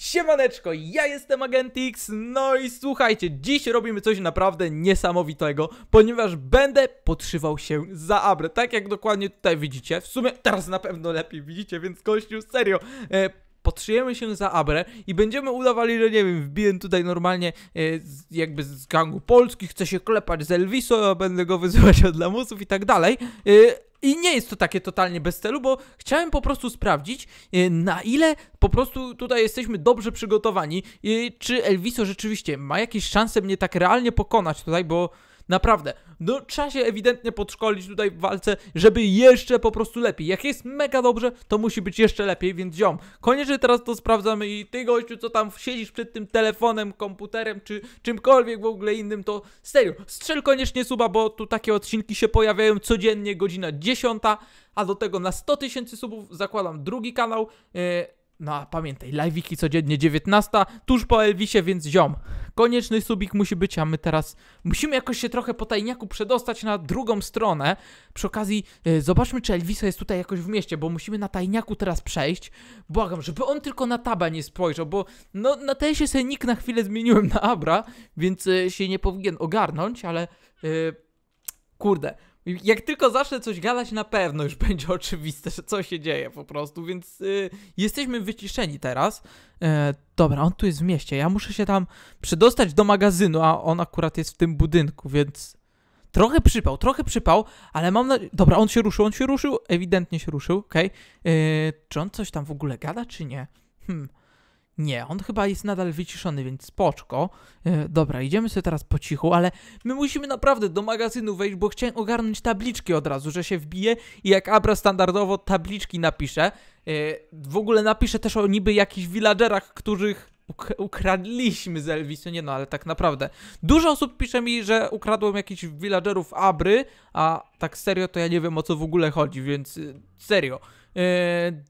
Siemaneczko, ja jestem Agentix, no i słuchajcie, dziś robimy coś naprawdę niesamowitego, ponieważ będę podszywał się za abrę, tak jak dokładnie tutaj widzicie, w sumie teraz na pewno lepiej widzicie, więc kościół, serio, e, podszyjemy się za Abrę i będziemy udawali, że nie wiem, wbiję tutaj normalnie e, z, jakby z gangu Polski, chcę się klepać z Elviso, będę go wyzywać od lamusów i tak dalej. E, i nie jest to takie totalnie bez celu, bo chciałem po prostu sprawdzić, e, na ile po prostu tutaj jesteśmy dobrze przygotowani. i Czy Elviso rzeczywiście ma jakieś szanse mnie tak realnie pokonać tutaj, bo Naprawdę, no trzeba się ewidentnie podszkolić tutaj w walce, żeby jeszcze po prostu lepiej. Jak jest mega dobrze, to musi być jeszcze lepiej, więc ziom, koniecznie teraz to sprawdzamy i ty gościu, co tam siedzisz przed tym telefonem, komputerem, czy czymkolwiek w ogóle innym, to serio, strzel koniecznie suba, bo tu takie odcinki się pojawiają codziennie, godzina 10, a do tego na 100 tysięcy subów zakładam drugi kanał, yy, no a pamiętaj, live'iki codziennie 19, tuż po Elvisie, więc ziom, Konieczny subik musi być, a my teraz musimy jakoś się trochę po tajniaku przedostać na drugą stronę. Przy okazji yy, zobaczmy, czy Elvisa jest tutaj jakoś w mieście, bo musimy na tajniaku teraz przejść. Błagam, żeby on tylko na taba nie spojrzał, bo no na ts się sobie na chwilę zmieniłem na Abra, więc yy, się nie powinien ogarnąć, ale... Yy, kurde, jak tylko zacznę coś gadać, na pewno już będzie oczywiste, że co się dzieje po prostu, więc y, jesteśmy wyciszeni teraz. E, dobra, on tu jest w mieście, ja muszę się tam przedostać do magazynu, a on akurat jest w tym budynku, więc trochę przypał, trochę przypał, ale mam nadzieję... Dobra, on się ruszył, on się ruszył, ewidentnie się ruszył, okej. Okay. E, czy on coś tam w ogóle gada, czy nie? Hmm, nie, on chyba jest nadal wyciszony, więc spoczko. E, dobra, idziemy sobie teraz po cichu, ale my musimy naprawdę do magazynu wejść, bo chciałem ogarnąć tabliczki od razu, że się wbije i jak Abra standardowo tabliczki napisze. E, w ogóle napisze też o niby jakichś villagerach, których uk ukradliśmy z Elvisu. Nie no, ale tak naprawdę. Dużo osób pisze mi, że ukradłem jakichś villagerów Abry, a tak serio to ja nie wiem o co w ogóle chodzi, więc e, serio.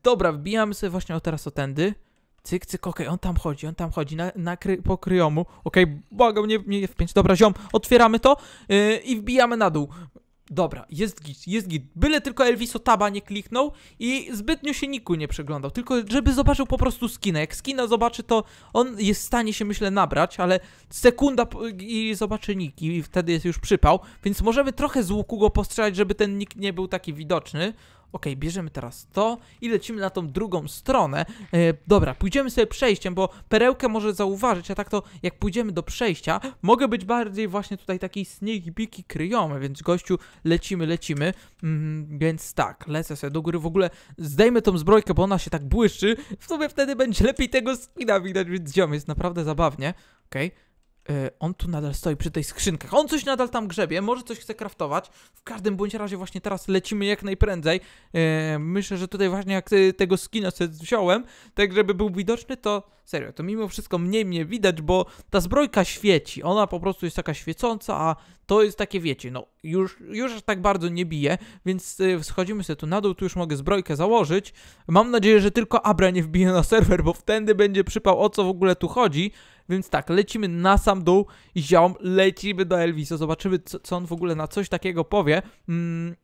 dobra, wbijamy sobie właśnie o teraz o tędy. Cyk, cyk, okej, okay, on tam chodzi, on tam chodzi, na, na kry, po kryjomu. Okej, okay, błagam, nie, nie Dobra, ziom, otwieramy to yy, i wbijamy na dół. Dobra, jest git, jest git. Byle tylko Elviso Taba nie kliknął i zbytnio się Niku nie przeglądał, tylko żeby zobaczył po prostu skinę. Jak skina zobaczy, to on jest w stanie się, myślę, nabrać, ale sekunda i zobaczy Nik i wtedy jest już przypał, więc możemy trochę z łuku go postrzelać, żeby ten Nik nie był taki widoczny. Ok, bierzemy teraz to i lecimy na tą drugą stronę. E, dobra, pójdziemy sobie przejściem, bo perełkę może zauważyć, a tak to jak pójdziemy do przejścia, mogę być bardziej właśnie tutaj taki sneaky biki kryjomy, więc gościu, lecimy, lecimy. Mm, więc tak, lecę sobie do góry. W ogóle zdejmę tą zbrojkę, bo ona się tak błyszczy. W sumie wtedy będzie lepiej tego skina widać, więc ziom, jest naprawdę zabawnie. Okej. Okay. E, on tu nadal stoi przy tej skrzynkach. On coś nadal tam grzebie, może coś chce kraftować. W każdym bądź razie właśnie teraz lecimy jak najprędzej. E, myślę, że tutaj właśnie jak e, tego skina sobie wziąłem, tak żeby był widoczny, to serio, to mimo wszystko mniej mnie widać, bo ta zbrojka świeci. Ona po prostu jest taka świecąca, a to jest takie, wiecie, no już, już aż tak bardzo nie bije, więc schodzimy sobie tu na dół, tu już mogę zbrojkę założyć. Mam nadzieję, że tylko Abra nie wbije na serwer, bo wtedy będzie przypał o co w ogóle tu chodzi. Więc tak, lecimy na sam dół, ziom, lecimy do Elvisa, zobaczymy co, co on w ogóle na coś takiego powie. Mm,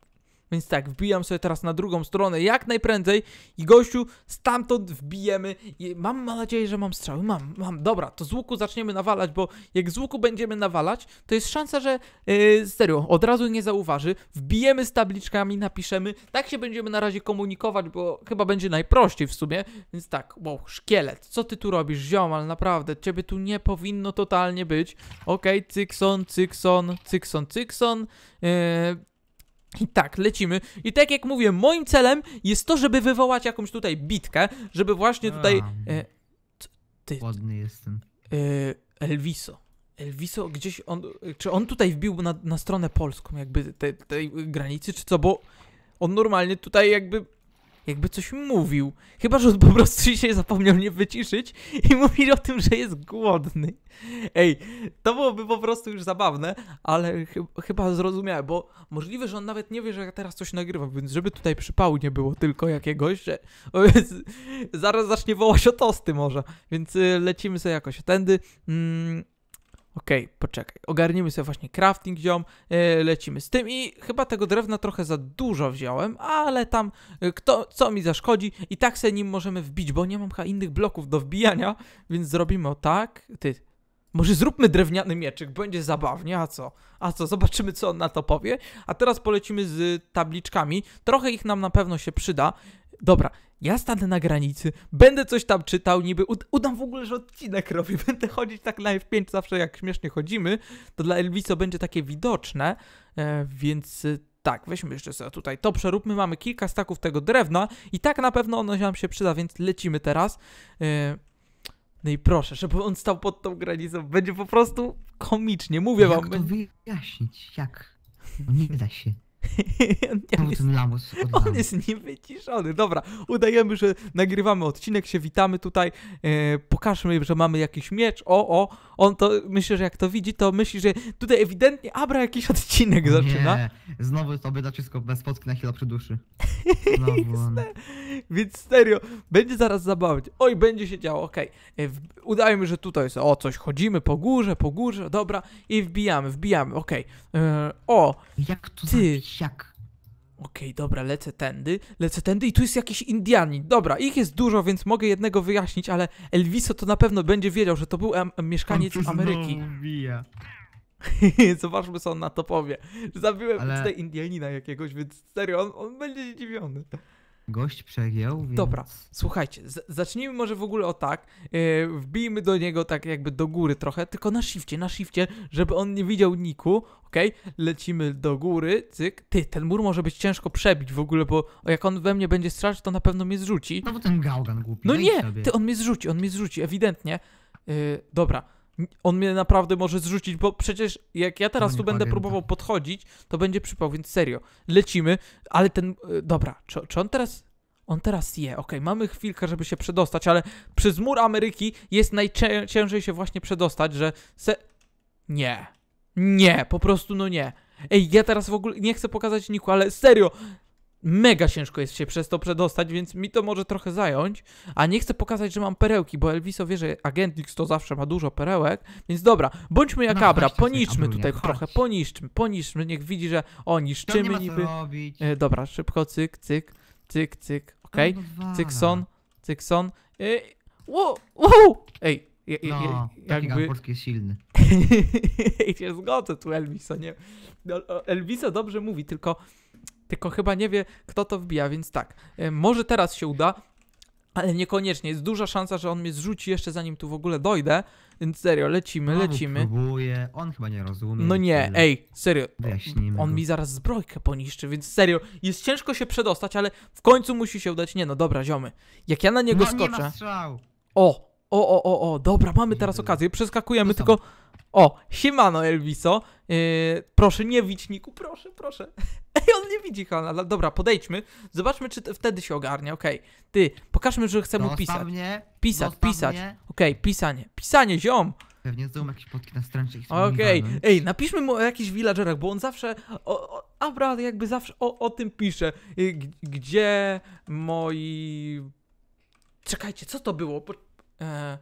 więc tak, wbijam sobie teraz na drugą stronę jak najprędzej i gościu stamtąd wbijemy. I mam, nadzieję, że mam strzały. Mam, mam. Dobra, to z łuku zaczniemy nawalać, bo jak z łuku będziemy nawalać, to jest szansa, że yy, serio, od razu nie zauważy. Wbijemy z tabliczkami, napiszemy. Tak się będziemy na razie komunikować, bo chyba będzie najprościej w sumie. Więc tak, wow, szkielet. Co ty tu robisz, ziomal? Naprawdę, ciebie tu nie powinno totalnie być. Okej, okay, cykson, cykson, cykson, cykson. Yy, e, i tak, lecimy. I tak jak mówię, moim celem jest to, żeby wywołać jakąś tutaj bitkę, żeby właśnie tutaj... E, ty, Ładny jestem. E, Elviso. Elviso gdzieś on... Czy on tutaj wbił na, na stronę polską jakby tej granicy, czy co? Bo on normalnie tutaj jakby jakby coś mówił. Chyba, że on po prostu dzisiaj zapomniał mnie wyciszyć i mówi o tym, że jest głodny. Ej, to byłoby po prostu już zabawne, ale ch chyba zrozumiałe, bo możliwe, że on nawet nie wie, że ja teraz coś nagrywam, więc żeby tutaj przypału nie było tylko jakiegoś, że o, zaraz zacznie wołać o tosty może. Więc y, lecimy sobie jakoś tędy. Mm. Okej, okay, poczekaj. Ogarniemy sobie właśnie crafting ziom, e, lecimy z tym i chyba tego drewna trochę za dużo wziąłem, ale tam e, kto, co mi zaszkodzi i tak sobie nim możemy wbić, bo nie mam chyba innych bloków do wbijania, więc zrobimy o tak. Ty, może zróbmy drewniany mieczyk, będzie zabawnie, a co? A co, zobaczymy co on na to powie. A teraz polecimy z tabliczkami. Trochę ich nam na pewno się przyda. Dobra, ja stanę na granicy, będę coś tam czytał, niby ud udam w ogóle, że odcinek robię, będę chodzić tak na F5 zawsze jak śmiesznie chodzimy, to dla Elviso będzie takie widoczne, e, więc e, tak, weźmy jeszcze sobie tutaj to przeróbmy, mamy kilka staków tego drewna i tak na pewno ono nam się przyda, więc lecimy teraz. E, no i proszę, żeby on stał pod tą granicą. Będzie po prostu komicznie, mówię jak wam. Jak to wyjaśnić? Jak? No nie da się. On jest, on jest niewyciszony. Dobra, udajemy, że nagrywamy odcinek, się witamy tutaj. E, pokażmy, że mamy jakiś miecz. O, o, on to myślę, że jak to widzi, to myśli, że tutaj ewidentnie Abra jakiś odcinek nie. zaczyna. Znowu to będzie wszystko bez fotki na chwilę przy duszy. Więc serio, będzie zaraz zabawić. Oj, będzie się działo, okej. Okay. E, udajmy, że tutaj jest, o, coś chodzimy po górze, po górze, dobra. I wbijamy, wbijamy, okej. Okay. E, o, jak to ty siak. Okej, okay, dobra, lecę tędy, lecę tędy i tu jest jakiś Indianin. Dobra, ich jest dużo, więc mogę jednego wyjaśnić, ale Elviso to na pewno będzie wiedział, że to był mieszkaniec on Ameryki. Bija. Zobaczmy, co on na to powie. Zabiłem ale... tutaj Indianina jakiegoś, więc serio, on, on będzie zdziwiony. Gość przegiął, więc... Dobra, słuchajcie, zacznijmy może w ogóle o tak, yy, wbijmy do niego tak jakby do góry trochę, tylko na shifcie, na shifcie, żeby on nie widział niku, ok? Okay? Lecimy do góry, cyk. Ty, ten mur może być ciężko przebić w ogóle, bo jak on we mnie będzie strzelać, to na pewno mnie zrzuci. No bo ten gałgan głupi. No nie, sobie. ty, on mnie zrzuci, on mnie zrzuci, ewidentnie. Yy, dobra, on mnie naprawdę może zrzucić, bo przecież jak ja teraz no tu będę próbował podchodzić, to będzie przypał, więc serio, lecimy, ale ten, e, dobra, czy, czy on teraz, on teraz je, okej, okay, mamy chwilkę, żeby się przedostać, ale przez mur Ameryki jest najciężej się właśnie przedostać, że se... Nie, nie, po prostu no nie. Ej, ja teraz w ogóle nie chcę pokazać Niku, ale serio, mega ciężko jest się przez to przedostać, więc mi to może trochę zająć, a nie chcę pokazać, że mam perełki, bo Elviso wie, że agent to zawsze ma dużo perełek, więc dobra, bądźmy jak no, Abra, poniszczmy tutaj chodź. trochę, poniszczmy, poniszczmy, niech widzi, że o, niszczymy no niby. E, dobra, szybko, cyk, cyk, cyk, cyk, okej, okay. cykson, cykson, e, wow, wow, ej, je, je, no, jakby... polski jest silny. I się zgodzę tu Elviso, nie? No, Elviso dobrze mówi, tylko tylko chyba nie wie, kto to wbija, więc tak, e, może teraz się uda, ale niekoniecznie. Jest duża szansa, że on mnie zrzuci jeszcze zanim tu w ogóle dojdę. Więc serio, lecimy, lecimy. Próbuję. On chyba nie rozumie. No nie, ej, serio. Wyjaśnijmy on go. mi zaraz zbrojkę poniszczy, więc serio, jest ciężko się przedostać, ale w końcu musi się udać. Nie no, dobra, ziomy. Jak ja na niego no, skoczę. Nie ma strzał. O, o, o, o, o, dobra, mamy teraz okazję, przeskakujemy, tylko... O, siemano Elviso, yy, proszę nie widź Niku, proszę, proszę. Ej, on nie widzi Hanna, dobra, podejdźmy, zobaczmy czy wtedy się ogarnia, okej. Okay. Ty, pokażmy, że chcę mu pisać. Mnie, pisać, pisać, okej, okay, pisanie, pisanie, ziom. Pewnie zdołam jakieś podki na strancie. Okej, okay. ej, napiszmy mu o jakichś villagerach, bo on zawsze, o, o, Abra jakby zawsze o, o tym pisze. Yy, g gdzie moi... Czekajcie, co to było? E,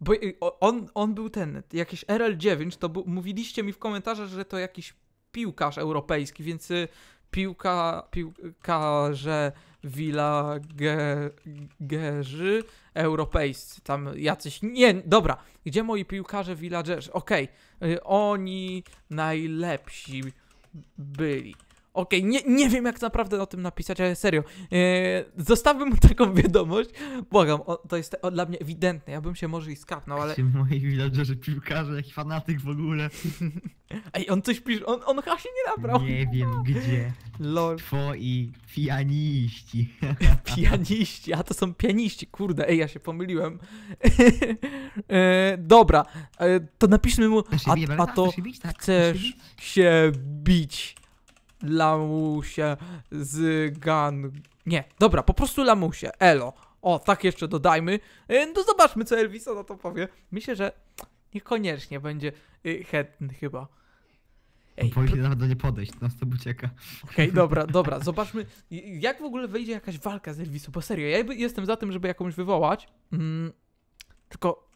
bo on, on był ten, jakiś RL9, to bu, mówiliście mi w komentarzach, że to jakiś piłkarz europejski, więc y, piłka, piłkarze Villa Gerzy europejscy, tam jacyś, nie, dobra, gdzie moi piłkarze Villa Gerzy? Okej, okay. oni najlepsi byli. Okej, okay, nie, nie wiem jak naprawdę o tym napisać, ale serio. Yy, zostawmy mu taką wiadomość. Błagam, o, to jest o, dla mnie ewidentne. Ja bym się może i skapnął, ale. Się moi że piłkarze, jaki fanatyk w ogóle. Ej, on coś pisze, on, on chyba się nie nabrał. Nie wiem gdzie. Lol. Twoi pianiści. pianiści, a to są pianiści, kurde, ej, ja się pomyliłem. Yy, dobra, yy, to napiszmy mu, a, a tak, to chcesz się bić? Tak, Lamusie z gun Nie, dobra, po prostu Lamusie, elo. O, tak jeszcze dodajmy. E, no zobaczmy, co Elvisa na to powie. Myślę, że niekoniecznie będzie y, chętny chyba. Ej, Powinien pro... nawet do nie podejść, nas to ucieka. Okej, okay, dobra, dobra, zobaczmy, jak w ogóle wyjdzie jakaś walka z Elvisu bo serio, ja jestem za tym, żeby jakąś wywołać, mm, tylko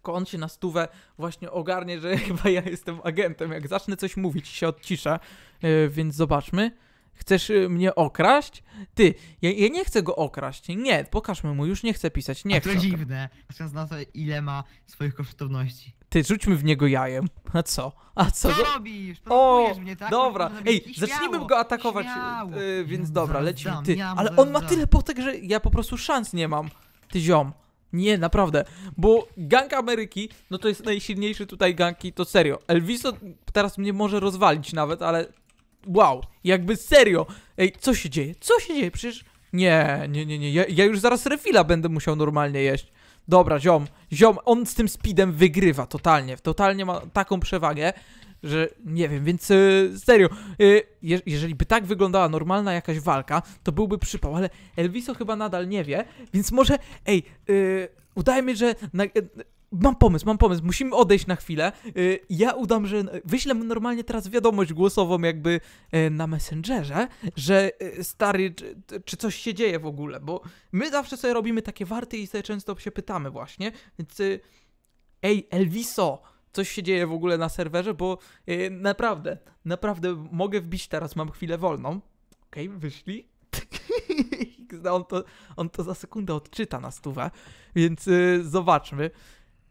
tylko on się na stówę właśnie ogarnie, że chyba ja jestem agentem. Jak zacznę coś mówić, się odciszę, e, więc zobaczmy. Chcesz e, mnie okraść? Ty, ja, ja, nie chcę go okraść. Nie, pokażmy mu, już nie chcę pisać. Nie A to chcę. dziwne, patrząc na to, ile ma swoich kosztowności. Ty, rzućmy w niego jajem. A co? A co? Co robisz? O, mnie, tak? dobra. Ej, zacznijmy go atakować. Yy, więc dobra, lecimy. Ty, ale on ma tyle potek, że ja po prostu szans nie mam. Ty ziom. Nie, naprawdę, bo gang Ameryki, no to jest najsilniejszy tutaj ganki, to serio. Elviso teraz mnie może rozwalić nawet, ale wow, jakby serio. Ej, co się dzieje? Co się dzieje? Przecież nie, nie, nie, nie, ja, ja już zaraz refila będę musiał normalnie jeść. Dobra, ziom, ziom, on z tym speedem wygrywa totalnie, totalnie ma taką przewagę że nie wiem, więc yy, serio, e, je, jeżeli by tak wyglądała normalna jakaś walka, to byłby przypał, ale Elviso chyba nadal nie wie, więc może, ej, e, udajmy, że... Na, Mam pomysł, mam pomysł, musimy odejść na chwilę. Ja udam, że wyślę normalnie teraz wiadomość głosową, jakby na Messengerze, że stary, czy, czy, coś się dzieje w ogóle, bo my zawsze sobie robimy takie warty i sobie często się pytamy, właśnie. Więc, ej, Elviso, coś się dzieje w ogóle na serwerze, bo e, naprawdę, naprawdę mogę wbić teraz, mam chwilę wolną. Okej, okay, wyszli. on, to, on to za sekundę odczyta na stówę, więc yy, zobaczmy.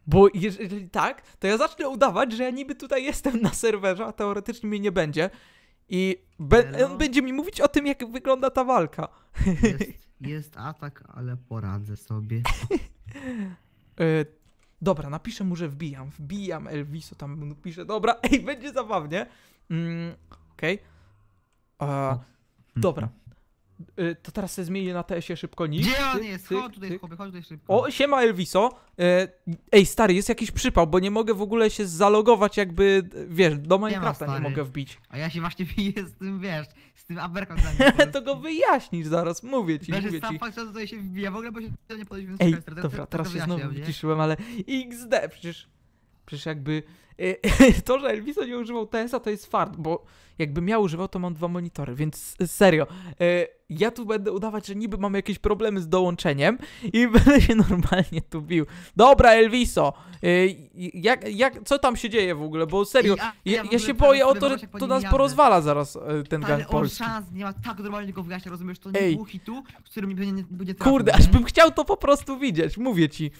Bo jeżeli tak, to ja zacznę udawać, że ja niby tutaj jestem na serwerze, a teoretycznie mnie nie będzie. I be on będzie mi mówić o tym, jak wygląda ta walka. Jest, jest atak, ale poradzę sobie. y Dobra, napiszę mu, że wbijam. Wbijam Elviso, tam piszę. Dobra, ej, będzie zabawnie. Mm, Okej. Okay. Dobra. Y, to teraz się zmieni na TS-ie szybko nic Gdzie on jest? Chodź tutaj, chodź tutaj szybko. O, siema Elviso. Y, ej, stary, jest jakiś przypał, bo nie mogę w ogóle się zalogować jakby, wiesz, do Minecrafta nie, nie mogę wbić. A ja się właśnie biję z tym, wiesz, z tym aberką To go wyjaśnisz zaraz, mówię ci, wiesz znaczy, mówię sam ci. fakt, co tutaj się wbija, w ogóle bo się nie podejść, więc Ej, dobra, teraz, teraz się znowu wyciszyłem, ale XD, przecież Przecież jakby e, to, że Elviso nie używał TS-a to jest fart, bo jakby miał używał, to mam dwa monitory, więc serio. E, ja tu będę udawać, że niby mam jakieś problemy z dołączeniem i będę się normalnie tu bił. Dobra, Elviso, e, jak, jak, co tam się dzieje w ogóle, bo serio, ja, ja, ja się boję o to, że to nas jadę. porozwala zaraz ten Ale on polski. szans nie ma tak normalnego wyjaśnia, rozumiesz, to nie Ej. hitu, w którym nie będzie, będzie Kurde, aż bym chciał to po prostu widzieć, mówię ci.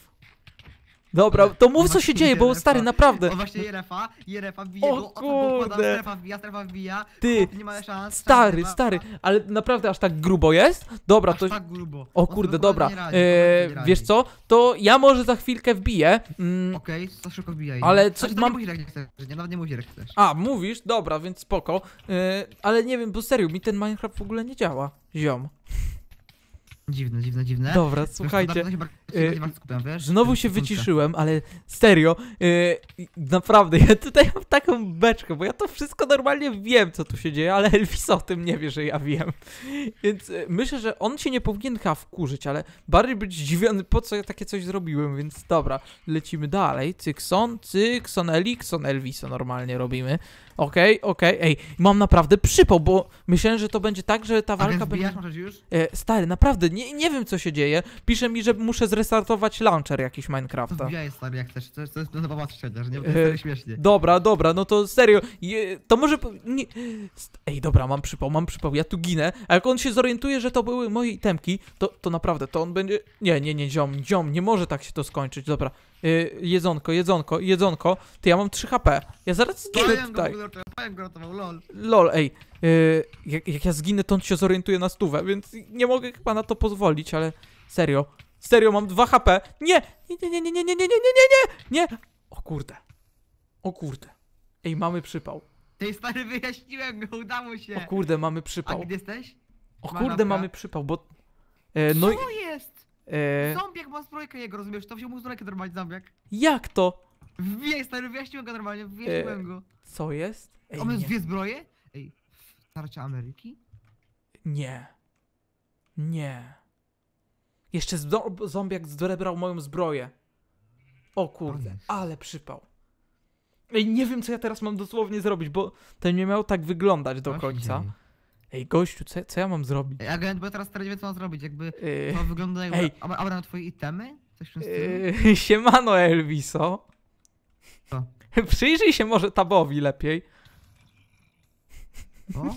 Dobra, to mów co się dzieje, bo stary, naprawdę. O właśnie Jerefa, Jerefa bije o, kurde. strefa wbija, strefa wbija. Ty, nie ma szans. Stary, stary, ale naprawdę aż tak grubo jest? Dobra, aż to... tak grubo. O kurde, dobra, e, wiesz co, to ja może za chwilkę wbiję. Mm. Okej, to szybko wbijaj. Ale co, mam... Nie mówisz, chcesz, nie, nawet nie mówisz, jak chcesz. A, mówisz? Dobra, więc spoko. E, ale nie wiem, bo serio, mi ten Minecraft w ogóle nie działa, ziom. Dziwne, dziwne, dziwne. Dobra, słuchajcie. E, znowu się wyciszyłem, ale serio, yy, naprawdę, ja tutaj mam taką beczkę, bo ja to wszystko normalnie wiem, co tu się dzieje, ale Elvis o tym nie wie, że ja wiem. Więc yy, myślę, że on się nie powinien chyba wkurzyć, ale bardziej być zdziwiony, po co ja takie coś zrobiłem, więc dobra, lecimy dalej. Cykson, Cykson, Elikson, Elvisa normalnie robimy. Okej, okay, okej, okay. ej, mam naprawdę przypał, bo myślałem, że to będzie tak, że ta walka będzie... już? E, stary, naprawdę, nie, nie wiem co się dzieje. Pisze mi, że muszę zrestartować launcher jakiś Minecrafta. Wbijaj stary jak chcesz, to, to jest nowa trzecia, że nie e, śmiesznie. Dobra, dobra, no to serio, je, to może... Nie... Ej, dobra, mam przypał, mam przypał, ja tu ginę, a jak on się zorientuje, że to były moje itemki, to, to naprawdę, to on będzie... Nie, nie, nie, ziom, ziom, nie może tak się to skończyć, dobra. Yy, jedzonko, jedzonko, jedzonko. Ty, ja mam 3 HP. Ja zaraz zginę tutaj. Go, lol. Lol, ej. Yy, jak, jak, ja zginę, to on się zorientuje na stówę, więc nie mogę chyba na to pozwolić, ale serio. Serio, mam 2 HP. Nie! Nie, nie, nie, nie, nie, nie, nie, nie, nie, nie, nie! O kurde. O kurde. Ej, mamy przypał. Tej stary wyjaśniłem go, udało się. O kurde, mamy przypał. A gdzie jesteś? O kurde, mamy przypał, bo... no Co i... jest? Yy... ma zbrojkę jego, rozumiesz? To wziął mu zbrojkę normalnie zombiak. Jak to? Wie, stary, wyjaśniłem go normalnie, wyjaśniłem yy... go. Co jest? Ej, On ma dwie zbroje? Ej, starcia Ameryki? Nie. Nie. Jeszcze zombiak zdorebrał moją zbroję. O kurde, ale przypał. Ej, nie wiem, co ja teraz mam dosłownie zrobić, bo to nie miało tak wyglądać do końca. Ej, gościu, co, co ja mam zrobić? Ej, agent, bo ja teraz teraz wiem, co mam zrobić. Jakby to wygląda jakby ej. Ab abra na twoje itemy? Coś w Siemano, Elviso. Co? Przyjrzyj się może tabowi lepiej. O?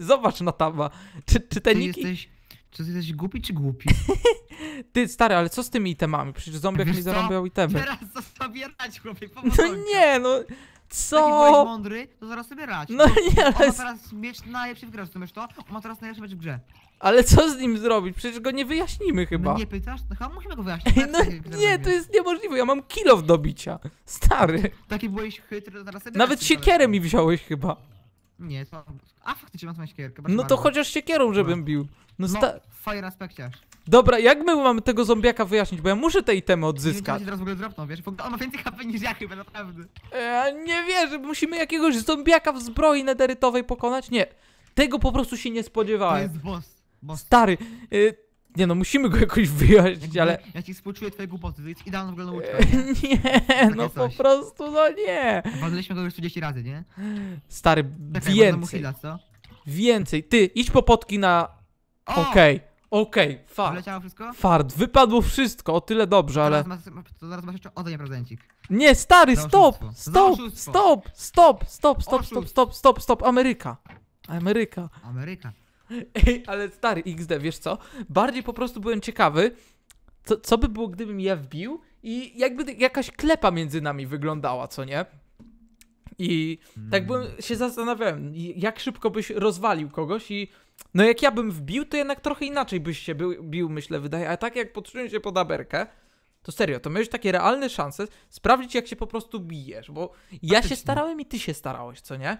Zobacz na taba. Czy, czy te ty niki... Jesteś, czy ty jesteś głupi, czy głupi? ty, stary, ale co z tymi itemami? Przecież zombiach mi zarąbiał itemy. Teraz co zabierać, chłopie, pomogę. No nie, no... Co? Taki mądry, to zaraz sobie radź. No nie, ale... On ma teraz mieć najlepszy w grze, rozumiesz to? On ma teraz najlepszy mieć w grze. Ale co z nim zrobić? Przecież go nie wyjaśnimy no chyba. No nie pytasz? No chyba musimy go wyjaśnić. Ej, no nie, to jest niemożliwe, ja mam kilo w dobicia, Stary. Taki byłeś chytry, to zaraz sobie Nawet siekierę mi wziąłeś chyba. Nie, to... A faktycznie mam tą siekierkę. No to bardzo. chociaż siekierą, żebym bił. No, no sta... no fajny aspekciarz. Dobra, jak my mamy tego zombiaka wyjaśnić, bo ja muszę te itemy odzyskać. Nie teraz w ogóle dropną, wiesz, bo on ma więcej HP niż ja chyba, naprawdę. Ja e, nie wierzę, musimy jakiegoś zombiaka w zbroi nederytowej pokonać? Nie, tego po prostu się nie spodziewałem. To jest boss. boss. Stary, y, nie no, musimy go jakoś wyjaśnić, ale... Ja ci współczuję twoje głupoty, to jest idealna w ogóle e, Nie, no po prostu, no nie. Waliliśmy go już 30 razy, nie? Stary, więcej. co? Więcej. Ty, idź po potki na... Okej. Okay. Okej, okay, fart. Wyleciało wszystko? Fart, wypadło wszystko, o tyle dobrze, ale... Zaraz masz, zaraz masz jeszcze oddanie prezencik. Nie, stary, stop! Stop, stop, stop, stop, stop, stop, stop, stop, stop, Ameryka. Ameryka. Ameryka. Ej, ale stary XD, wiesz co? Bardziej po prostu byłem ciekawy, co, co by było, gdybym je wbił i jakby jakaś klepa między nami wyglądała, co nie? I tak bym mm. się zastanawiałem, jak szybko byś rozwalił kogoś i no jak ja bym wbił, to jednak trochę inaczej byś się bił, bił myślę, wydaje, a tak jak podtrzymał się pod aberkę, to serio, to miałeś takie realne szanse sprawdzić, jak się po prostu bijesz, bo ja się starałem i ty się starałeś, co nie?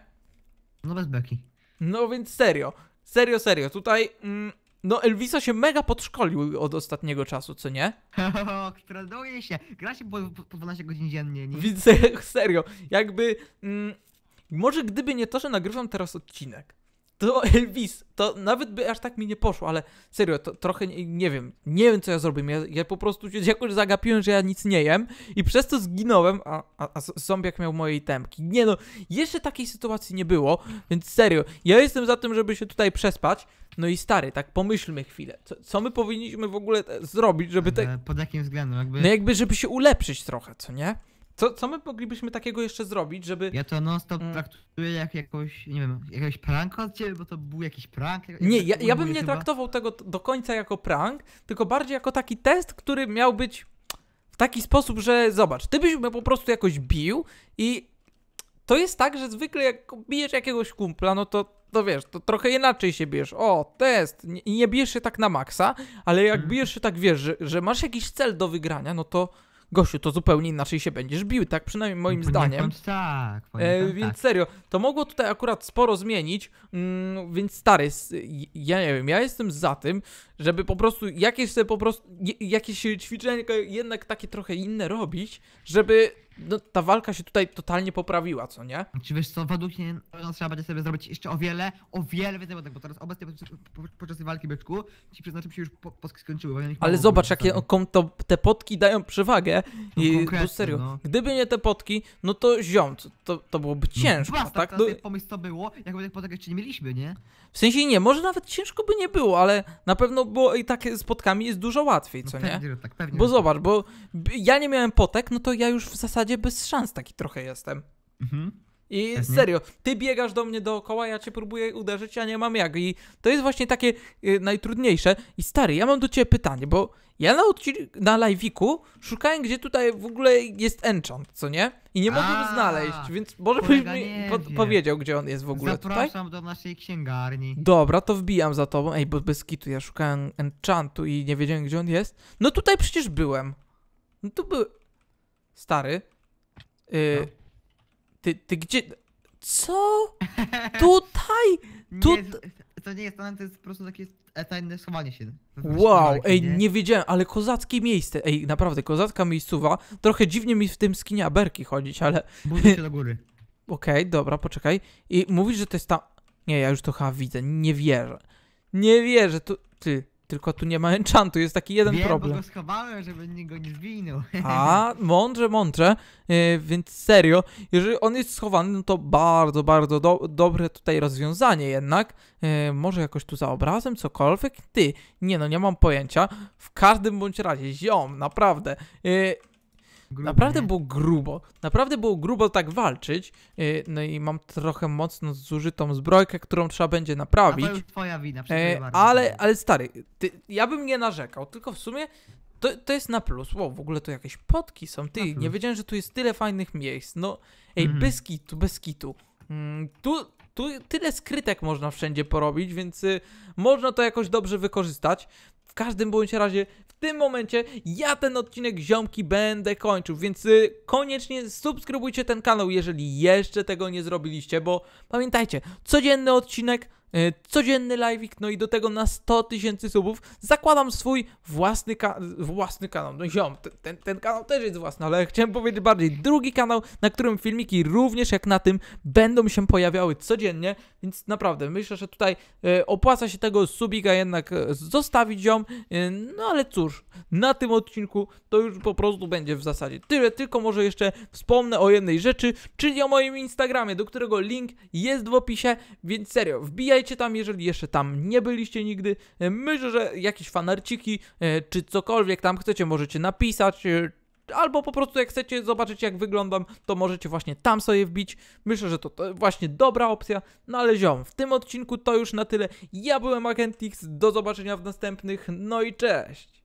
No bez beki. No więc serio, serio, serio, tutaj mm, no, Elvisa się mega podszkolił od ostatniego czasu, co nie? Troluje się. Gra się po, po 12 godzin dziennie, nie? Widzę, serio. Jakby. Mm, może gdyby nie to, że nagrywam teraz odcinek, to Elvis, to nawet by aż tak mi nie poszło, ale serio, to trochę nie, nie wiem, nie wiem co ja zrobiłem. Ja, ja, po prostu się jakoś zagapiłem, że ja nic nie jem i przez to zginąłem, a, a, a zombiak miał mojej tempki. Nie no, jeszcze takiej sytuacji nie było, więc serio, ja jestem za tym, żeby się tutaj przespać. No i stary, tak pomyślmy chwilę, co, co my powinniśmy w ogóle zrobić, żeby... Te... Pod jakim względem? Jakby... No jakby, żeby się ulepszyć trochę, co nie? Co, co my moglibyśmy takiego jeszcze zrobić, żeby... Ja to non-stop mm. traktuję jak jakoś, nie wiem, jakiś prank od ciebie, bo to był jakiś prank. Jak nie, ja, ja bym nie chyba. traktował tego do końca jako prank, tylko bardziej jako taki test, który miał być w taki sposób, że zobacz, ty byś mnie po prostu jakoś bił i to jest tak, że zwykle jak bijesz jakiegoś kumpla, no to to wiesz, to trochę inaczej się bierz. O, test. I nie, nie bijesz się tak na maksa, ale jak mhm. bijesz się tak, wiesz, że, że masz jakiś cel do wygrania, no to Gosiu, to zupełnie inaczej się będziesz bił, tak? Przynajmniej moim no poniekąd zdaniem. Tak, e, Więc tak. serio, to mogło tutaj akurat sporo zmienić, mm, więc stary, ja nie wiem, ja jestem za tym, żeby po prostu jakieś sobie po prostu, jakieś ćwiczenia jednak takie trochę inne robić, żeby no, ta walka się tutaj totalnie poprawiła, co nie? Czy znaczy, wiesz co, według mnie trzeba będzie sobie zrobić jeszcze o wiele, o wiele więcej ładek, bo teraz obecnie podczas tej walki byczku ci przeznaczym się już po, potki skończyły. Ja Ale zobacz, jakie to, te potki dają przewagę. No, I, bo serio, no. gdyby nie te potki, no to ziąć, to, to byłoby no, ciężko, tak? no, tak? No, pomysł to było, jakby tych potek jeszcze nie mieliśmy, nie? W sensie nie, może nawet ciężko by nie było, ale na pewno było i tak z potkami jest dużo łatwiej, no, co pewnie, nie? Tak, pewnie. Bo zobacz, tak. bo ja nie miałem potek, no to ja już w zasadzie zasadzie bez szans taki trochę jestem. Mhm. I serio, ty biegasz do mnie dookoła, ja cię próbuję uderzyć, a nie mam jak. I to jest właśnie takie y, najtrudniejsze. I stary, ja mam do ciebie pytanie, bo ja na, na live'iku szukałem, gdzie tutaj w ogóle jest enchant, co nie? I nie mogłem znaleźć, więc może byś mi po powiedział, gdzie on jest w ogóle Zapraszam tutaj? do naszej księgarni. Dobra, to wbijam za tobą. Ej, bo bez kitu, ja szukałem enchantu i nie wiedziałem, gdzie on jest. No tutaj przecież byłem. No tu był... Stary, Y, no. ty, ty gdzie... Co? Tutaj? Tu... Nie, to nie jest to jest po prostu takie tajne schowanie się. Wow, ey ej, nie? nie? wiedziałem, ale kozackie miejsce. Ej, naprawdę, kozacka miejscowa. Trochę dziwnie mi w tym skinie aberki chodzić, ale... Budzę się do góry. Okej, okay, dobra, poczekaj. I mówisz, że to jest ta... Nie, ja już to chyba widzę, nie wierzę. Nie wierzę, tu Ty, tylko tu nie ma enchantu, jest taki jeden Wiem, problem. Bo go schowałem, żeby go nie zwinął. A, mądrze, mądrze. E, więc serio, jeżeli on jest schowany, no to bardzo, bardzo do dobre tutaj rozwiązanie jednak. E, może jakoś tu za obrazem, cokolwiek. Ty, nie no, nie mam pojęcia. W każdym bądź razie, ziom, naprawdę. Yy, Grubo, naprawdę nie? było grubo. Naprawdę było grubo tak walczyć. Y, no i mam trochę mocno zużytą zbrojkę, którą trzeba będzie naprawić. A to już twoja wina, e, ale, ale stary, ty, ja bym nie narzekał, tylko w sumie to, to jest na plus. Wow, w ogóle to jakieś potki są. Ty, nie wiedziałem, że tu jest tyle fajnych miejsc. No, ej, mm. bez kitu, bez kitu. Mm, tu, tu tyle skrytek można wszędzie porobić, więc y, można to jakoś dobrze wykorzystać. W każdym bądź razie tym momencie ja ten odcinek ziomki będę kończył, więc y, koniecznie subskrybujcie ten kanał, jeżeli jeszcze tego nie zrobiliście, bo pamiętajcie, codzienny odcinek E, codzienny live'ik, no i do tego na 100 tysięcy subów zakładam swój własny, ka własny kanał, no ziom, ten, ten kanał też jest własny, ale chciałem powiedzieć bardziej drugi kanał, na którym filmiki również jak na tym będą się pojawiały codziennie, więc naprawdę myślę, że tutaj e, opłaca się tego subika jednak e, zostawić ziom, e, no ale cóż, na tym odcinku to już po prostu będzie w zasadzie tyle, tylko może jeszcze wspomnę o jednej rzeczy, czyli o moim Instagramie, do którego link jest w opisie, więc serio, wbijaj Wpadajcie tam, jeżeli jeszcze tam nie byliście nigdy. E, myślę, że jakieś fanarciki e, czy cokolwiek tam chcecie, możecie napisać. E, albo po prostu jak chcecie zobaczyć jak wyglądam, to możecie właśnie tam sobie wbić. Myślę, że to, to właśnie dobra opcja. No ale ziom, w tym odcinku to już na tyle. Ja byłem Agent X, do zobaczenia w następnych, no i cześć!